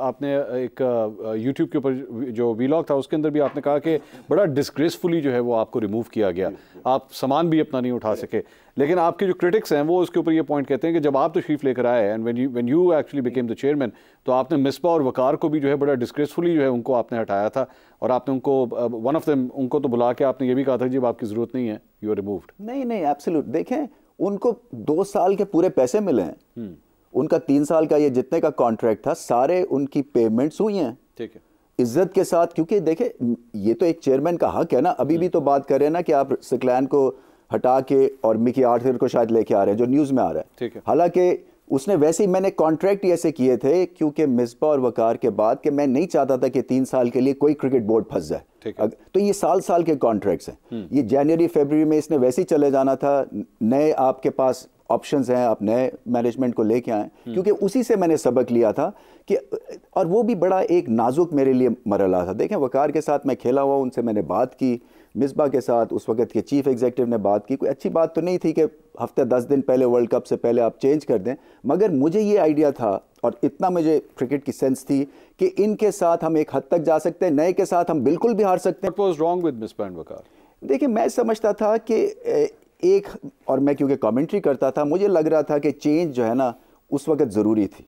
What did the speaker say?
आपने एक यूट्यूब के ऊपर जो वीलॉग था उसके अंदर भी आपने कहा कि बड़ा डिस्ग्रेसफुली जो है वो आपको रिमूव किया गया आप सामान भी अपना नहीं उठा सके लेकिन आपके जो क्रिटिक्स हैं वो उसके ऊपर ये पॉइंट कहते हैं कि जब आप तशरीफ तो लेकर आए and when you you actually became the chairman तो आपने मिसबा और वकार को भी जो है बड़ा डिस्ग्रेसफुली जो है उनको आपने हटाया था और आपने उनको वन ऑफ दम उनको तो बुला के आपने ये भी कहा था जब आपकी ज़रूरत नहीं है यू आर रिमूव्ड नहीं नहीं एब्सोल्यूट देखें उनको दो साल के पूरे पैसे मिले हैं हम्म। उनका तीन साल का ये जितने का कॉन्ट्रैक्ट था सारे उनकी पेमेंट्स हुई हैं ठीक है इज्जत के साथ क्योंकि देखे ये तो एक चेयरमैन का हक है ना अभी भी तो हम्म। बात कर रहे हैं ना कि आप सिकलैन को हटा के और मिकी आर्थर को शायद लेके आ रहे हैं जो न्यूज़ में आ रहा है ठीक है हालांकि उसने वैसे ही मैंने कॉन्ट्रैक्ट ऐसे किए थे क्योंकि मिसबा और वकार के बाद कि मैं नहीं चाहता था कि तीन साल के लिए कोई क्रिकेट बोर्ड फंस जाए तो ये साल साल के कॉन्ट्रैक्ट्स हैं हम्म। ये जनवरी फरवरी में इसने वैसे ही चले जाना था नए आपके पास ऑप्शंस हैं आप नए मैनेजमेंट को लेके आएँ हम्म। क्योंकि उसी से मैंने सबक लिया था कि और वो भी बड़ा एक नाजुक मेरे लिए मरला था देखें वकार के साथ मैं खेला हुआ उनसे मैंने बात की मिसबा के साथ उस वक्त के चीफ एग्जीक्यूटिव ने बात की कोई अच्छी बात तो नहीं थी कि हफ्ते दस दिन पहले वर्ल्ड कप से पहले आप चेंज कर दें मगर मुझे ये आइडिया था और इतना मुझे क्रिकेट की सेंस थी कि इनके साथ हम एक हद तक जा सकते हैं नए के साथ हम बिल्कुल भी हार सकते हैं देखिए मैं समझता था कि एक और मैं क्योंकि कमेंट्री करता था मुझे लग रहा था कि चेंज जो है ना उस वक्त ज़रूरी थी